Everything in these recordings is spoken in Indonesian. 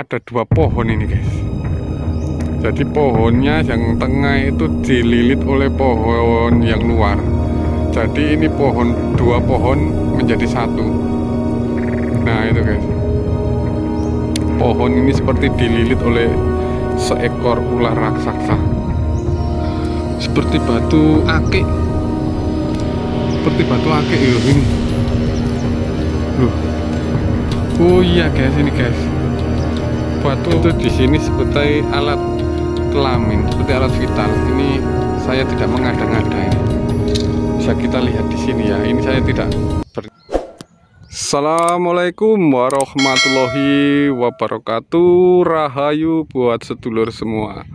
ada dua pohon ini guys jadi pohonnya yang tengah itu dililit oleh pohon yang luar jadi ini pohon dua pohon menjadi satu nah itu guys pohon ini seperti dililit oleh seekor ular raksasa seperti batu akik seperti batu akik ini loh oh iya guys ini guys batu itu di sini seperti alat kelamin, seperti alat vital. Ini saya tidak mengada-ngada ini. Bisa kita lihat di sini ya. Ini saya tidak Assalamualaikum warahmatullahi wabarakatuh Rahayu buat sedulur semua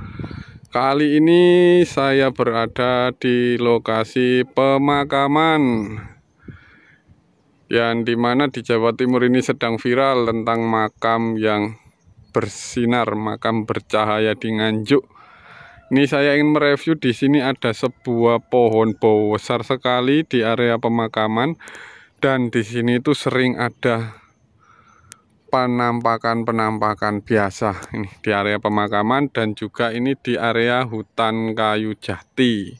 Kali ini saya berada di lokasi pemakaman Yang dimana di Jawa Timur ini sedang viral tentang makam yang bersinar, makam bercahaya di Nganjuk. Ini saya ingin mereview di sini ada sebuah pohon bau besar sekali di area pemakaman dan di sini itu sering ada penampakan-penampakan biasa ini di area pemakaman dan juga ini di area hutan kayu jati.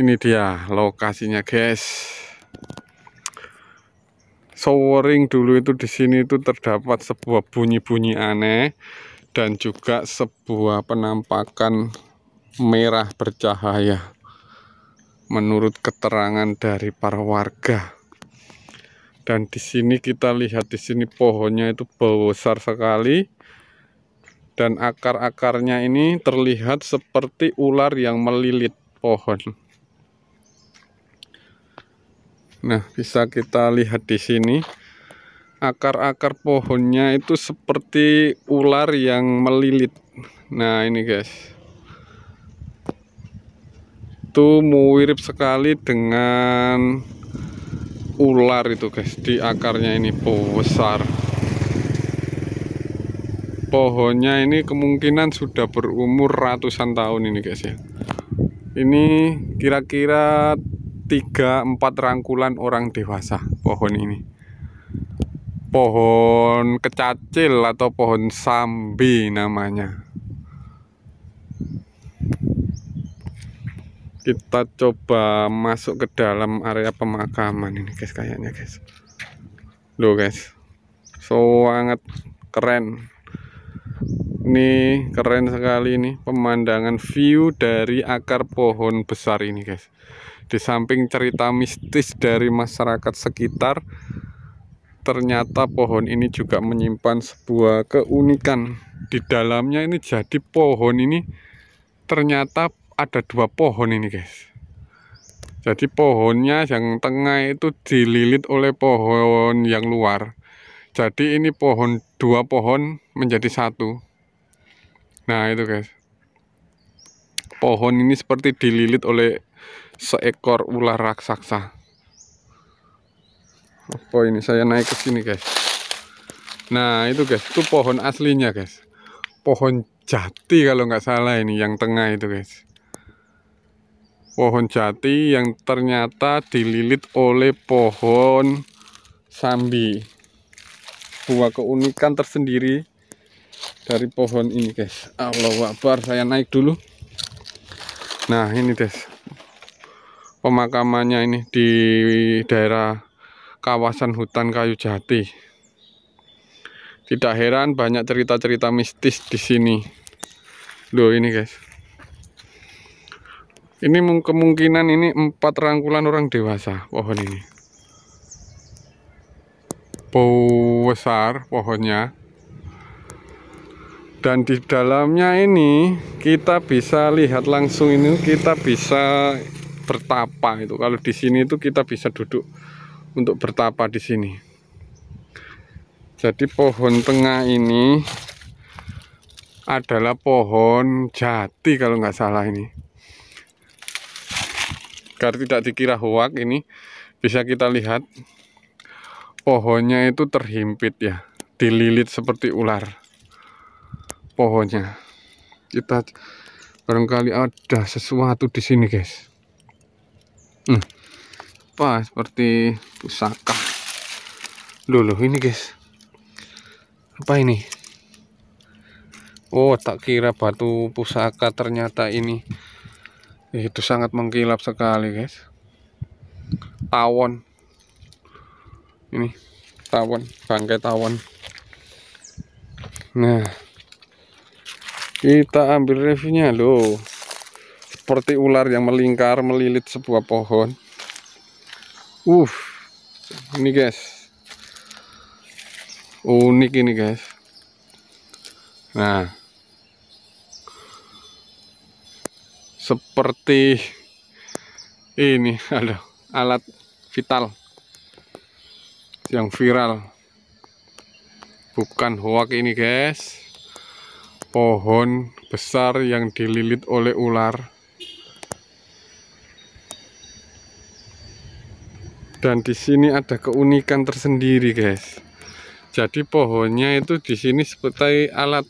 Ini dia lokasinya, guys soaring dulu itu di sini itu terdapat sebuah bunyi-bunyi aneh dan juga sebuah penampakan merah bercahaya menurut keterangan dari para warga dan di sini kita lihat di sini pohonnya itu besar sekali dan akar-akarnya ini terlihat seperti ular yang melilit pohon Nah, bisa kita lihat di sini akar-akar pohonnya itu seperti ular yang melilit. Nah, ini guys. Itu mirip sekali dengan ular itu guys di akarnya ini besar. Pohonnya ini kemungkinan sudah berumur ratusan tahun ini guys ya. Ini kira-kira tiga empat rangkulan orang dewasa pohon ini pohon kecacil atau pohon sambi namanya kita coba masuk ke dalam area pemakaman ini guys kayaknya guys lo guys sangat keren ini keren sekali ini pemandangan view dari akar pohon besar ini guys di samping cerita mistis dari masyarakat sekitar, ternyata pohon ini juga menyimpan sebuah keunikan. Di dalamnya ini jadi pohon ini ternyata ada dua pohon ini, guys. Jadi pohonnya yang tengah itu dililit oleh pohon yang luar. Jadi ini pohon dua pohon menjadi satu. Nah, itu guys pohon ini seperti dililit oleh seekor ular raksasa. Apa ini? Saya naik ke sini, guys. Nah, itu guys, itu pohon aslinya, guys. Pohon jati kalau nggak salah ini yang tengah itu, guys. Pohon jati yang ternyata dililit oleh pohon sambi. Buah keunikan tersendiri dari pohon ini, guys. Allah wabar saya naik dulu. Nah, ini, guys pemakamannya ini di daerah kawasan hutan kayu jati. Tidak heran banyak cerita-cerita mistis di sini. Loh ini guys. Ini kemungkinan ini empat rangkulan orang dewasa pohon ini. Besar pohonnya. Dan di dalamnya ini kita bisa lihat langsung ini kita bisa bertapa itu. Kalau di sini itu kita bisa duduk untuk bertapa di sini. Jadi pohon tengah ini adalah pohon jati kalau nggak salah ini. Agar tidak dikira huak ini bisa kita lihat pohonnya itu terhimpit ya, dililit seperti ular pohonnya. Kita barangkali ada sesuatu di sini guys hmm. apa seperti pusaka dulu ini guys apa ini Oh tak kira batu pusaka ternyata ini itu sangat mengkilap sekali guys tawon ini tawon bangkai tawon nah kita ambil reviewnya loh seperti ular yang melingkar melilit sebuah pohon uh ini guys unik ini guys nah seperti ini ada alat vital yang viral bukan hoak ini guys pohon besar yang dililit oleh ular dan di sini ada keunikan tersendiri guys jadi pohonnya itu di sini seperti alat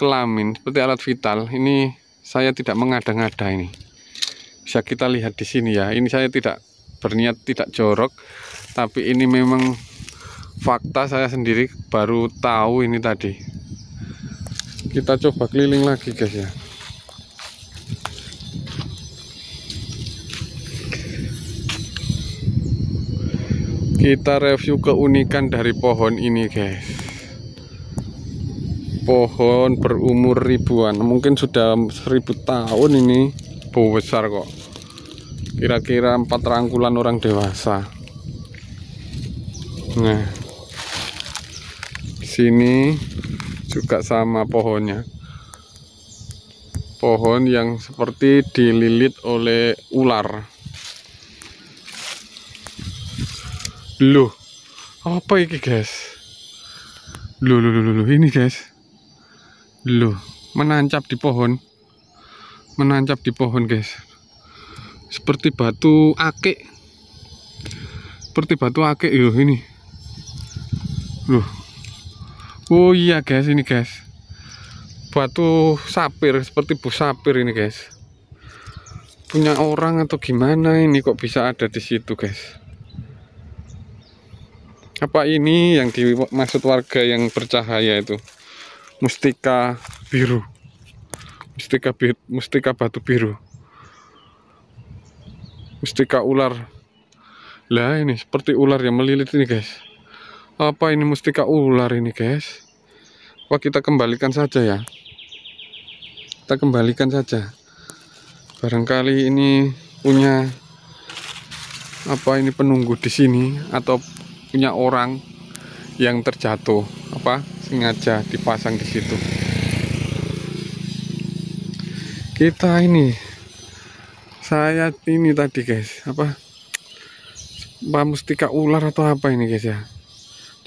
kelamin seperti alat vital ini saya tidak mengada-ngada ini bisa kita lihat di sini ya ini saya tidak berniat tidak jorok tapi ini memang fakta saya sendiri baru tahu ini tadi kita coba keliling lagi guys ya kita review keunikan dari pohon ini guys pohon berumur ribuan mungkin sudah seribu tahun ini boh besar kok kira-kira empat rangkulan orang dewasa nah sini juga sama pohonnya pohon yang seperti dililit oleh ular Loh, apa ini guys? Loh, loh, loh, loh, ini guys. Loh, menancap di pohon. Menancap di pohon guys. Seperti batu akik. Seperti batu akik loh ini. Loh. Oh iya guys, ini guys. Batu sapir, seperti bu sapir ini guys. Punya orang atau gimana ini kok bisa ada di situ guys apa ini yang dimaksud warga yang bercahaya itu mustika biru mustika biru, mustika batu biru mustika ular lah ini seperti ular yang melilit ini guys apa ini mustika ular ini guys wah kita kembalikan saja ya kita kembalikan saja barangkali ini punya apa ini penunggu di sini atau punya orang yang terjatuh apa sengaja dipasang di situ kita ini saya ini tadi guys apa mustika ular atau apa ini guys ya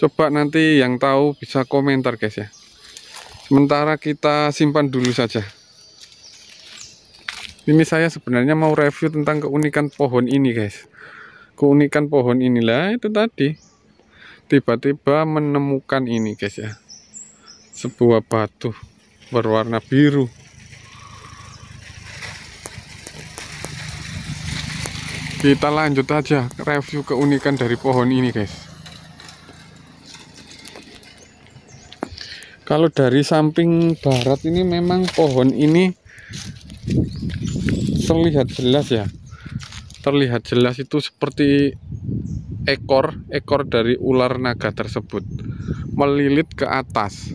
coba nanti yang tahu bisa komentar guys ya sementara kita simpan dulu saja ini saya sebenarnya mau review tentang keunikan pohon ini guys keunikan pohon inilah itu tadi tiba-tiba menemukan ini guys ya sebuah batu berwarna biru kita lanjut aja review keunikan dari pohon ini guys kalau dari samping barat ini memang pohon ini terlihat jelas ya terlihat jelas itu seperti ekor ekor dari ular naga tersebut melilit ke atas.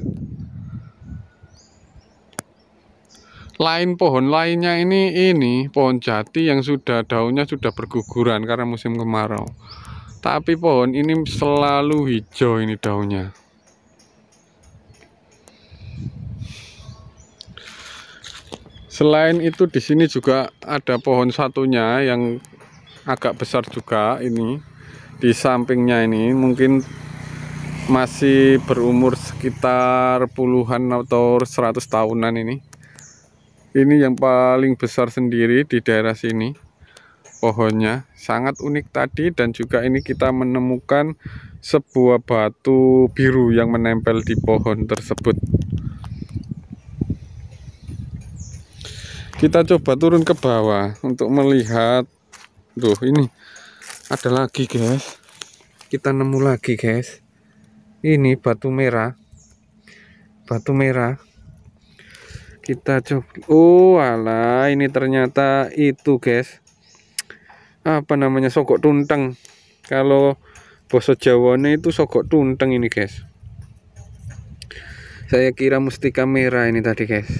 Lain pohon lainnya ini ini pohon jati yang sudah daunnya sudah berguguran karena musim kemarau. Tapi pohon ini selalu hijau ini daunnya. Selain itu di sini juga ada pohon satunya yang agak besar juga ini di sampingnya ini mungkin masih berumur sekitar puluhan atau seratus tahunan ini ini yang paling besar sendiri di daerah sini pohonnya sangat unik tadi dan juga ini kita menemukan sebuah batu biru yang menempel di pohon tersebut kita coba turun ke bawah untuk melihat tuh ini ada lagi guys kita nemu lagi guys ini batu merah batu merah kita coba oh alah ini ternyata itu guys apa namanya sogok tunteng kalau boso jawane itu sogok tunteng ini guys saya kira mustika merah ini tadi guys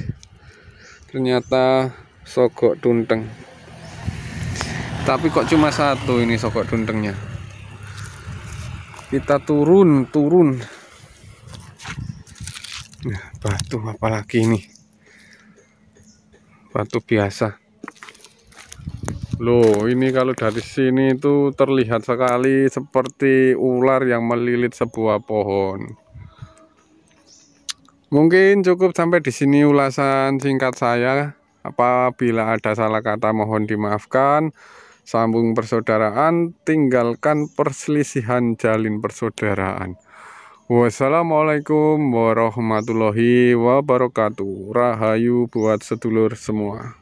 ternyata sogok tunteng tapi kok cuma satu ini sokok dundengnya kita turun turun nah batu apalagi ini batu biasa Loh, ini kalau dari sini itu terlihat sekali seperti ular yang melilit sebuah pohon. Mungkin cukup sampai di sini ulasan singkat saya. Apabila ada salah kata mohon dimaafkan sambung persaudaraan, tinggalkan perselisihan jalin persaudaraan. Wassalamualaikum warahmatullahi wabarakatuh. Rahayu buat sedulur semua.